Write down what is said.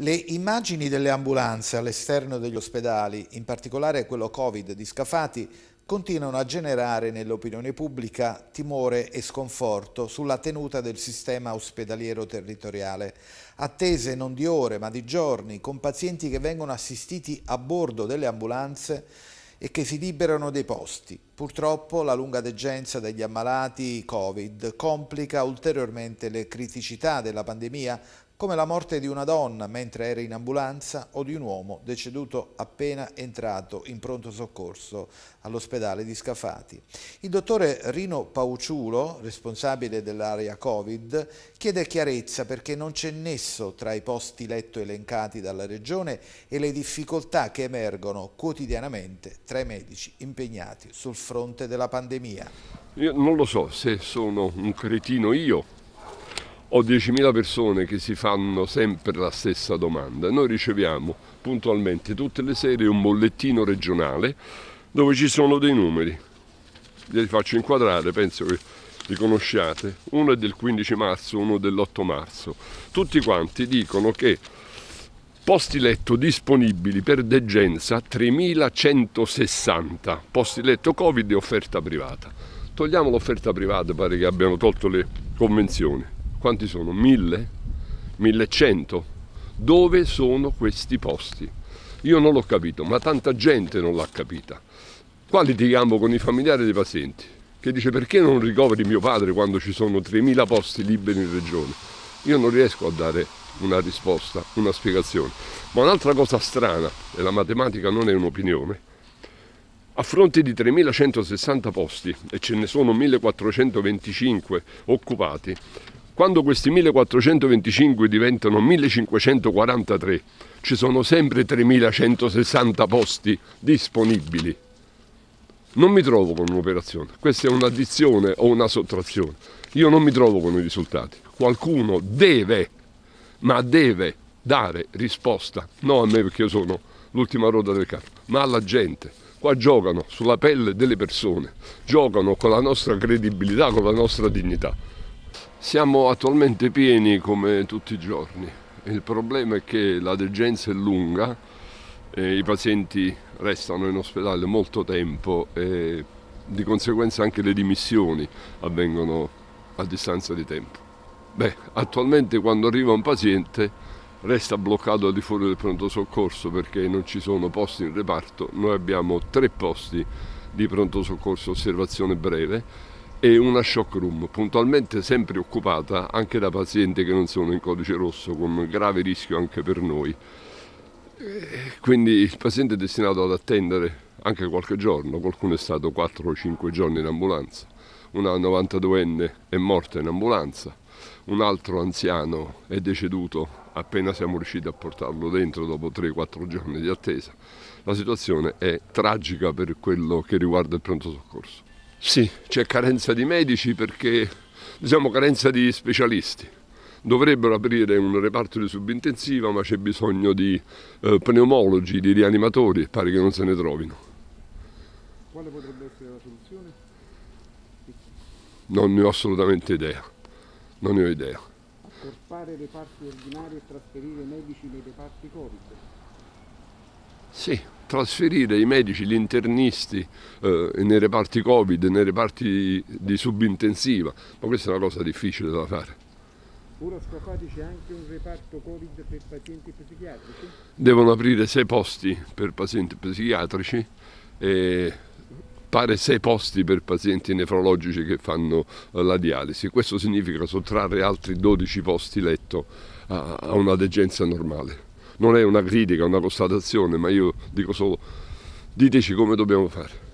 Le immagini delle ambulanze all'esterno degli ospedali, in particolare quello Covid di Scafati, continuano a generare nell'opinione pubblica timore e sconforto sulla tenuta del sistema ospedaliero territoriale. Attese non di ore ma di giorni, con pazienti che vengono assistiti a bordo delle ambulanze e che si liberano dei posti. Purtroppo la lunga degenza degli ammalati Covid complica ulteriormente le criticità della pandemia come la morte di una donna mentre era in ambulanza o di un uomo deceduto appena entrato in pronto soccorso all'ospedale di Scafati. Il dottore Rino Pauciulo, responsabile dell'area Covid, chiede chiarezza perché non c'è nesso tra i posti letto elencati dalla Regione e le difficoltà che emergono quotidianamente tra i medici impegnati sul fronte della pandemia. Io non lo so se sono un cretino io ho 10.000 persone che si fanno sempre la stessa domanda. Noi riceviamo puntualmente tutte le sere un bollettino regionale dove ci sono dei numeri. Li faccio inquadrare, penso che li conosciate. Uno è del 15 marzo, uno dell'8 marzo. Tutti quanti dicono che posti letto disponibili per degenza 3160, posti letto Covid e offerta privata. Togliamo l'offerta privata, pare che abbiano tolto le convenzioni. Quanti sono? Mille? 1100? Dove sono questi posti? Io non l'ho capito, ma tanta gente non l'ha capita. Qua litigiamo con i familiari dei pazienti, che dice perché non ricoveri mio padre quando ci sono 3.000 posti liberi in regione? Io non riesco a dare una risposta, una spiegazione. Ma un'altra cosa strana, e la matematica non è un'opinione, a fronte di 3.160 posti, e ce ne sono 1.425 occupati, quando questi 1425 diventano 1543, ci sono sempre 3160 posti disponibili. Non mi trovo con un'operazione, questa è un'addizione o una sottrazione. Io non mi trovo con i risultati. Qualcuno deve, ma deve dare risposta, non a me perché io sono l'ultima ruota del carro, ma alla gente. Qua giocano sulla pelle delle persone, giocano con la nostra credibilità, con la nostra dignità. Siamo attualmente pieni come tutti i giorni. Il problema è che la degenza è lunga, e i pazienti restano in ospedale molto tempo e di conseguenza anche le dimissioni avvengono a distanza di tempo. Beh, attualmente quando arriva un paziente resta bloccato al di fuori del pronto soccorso perché non ci sono posti in reparto. Noi abbiamo tre posti di pronto soccorso osservazione breve e una shock room puntualmente sempre occupata anche da pazienti che non sono in codice rosso con grave rischio anche per noi. Eh, quindi il paziente è destinato ad attendere anche qualche giorno, qualcuno è stato 4 o 5 giorni in ambulanza, una 92enne è morta in ambulanza, un altro anziano è deceduto appena siamo riusciti a portarlo dentro dopo 3-4 giorni di attesa. La situazione è tragica per quello che riguarda il pronto soccorso. Sì, c'è carenza di medici perché diciamo carenza di specialisti. Dovrebbero aprire un reparto di subintensiva, ma c'è bisogno di eh, pneumologi, di rianimatori, e pare che non se ne trovino. Quale potrebbe essere la soluzione? Non ne ho assolutamente idea. Non ne ho idea. Accorpare reparti ordinari e trasferire medici nei reparti Covid? Sì, trasferire i medici, gli internisti eh, nei reparti Covid, nei reparti di subintensiva, ma questa è una cosa difficile da fare. Ora Scafati c'è anche un reparto Covid per pazienti psichiatrici? Devono aprire sei posti per pazienti psichiatrici e pare sei posti per pazienti nefrologici che fanno eh, la dialisi. Questo significa sottrarre altri 12 posti letto a una degenza normale non è una critica, una constatazione, ma io dico solo diteci come dobbiamo fare.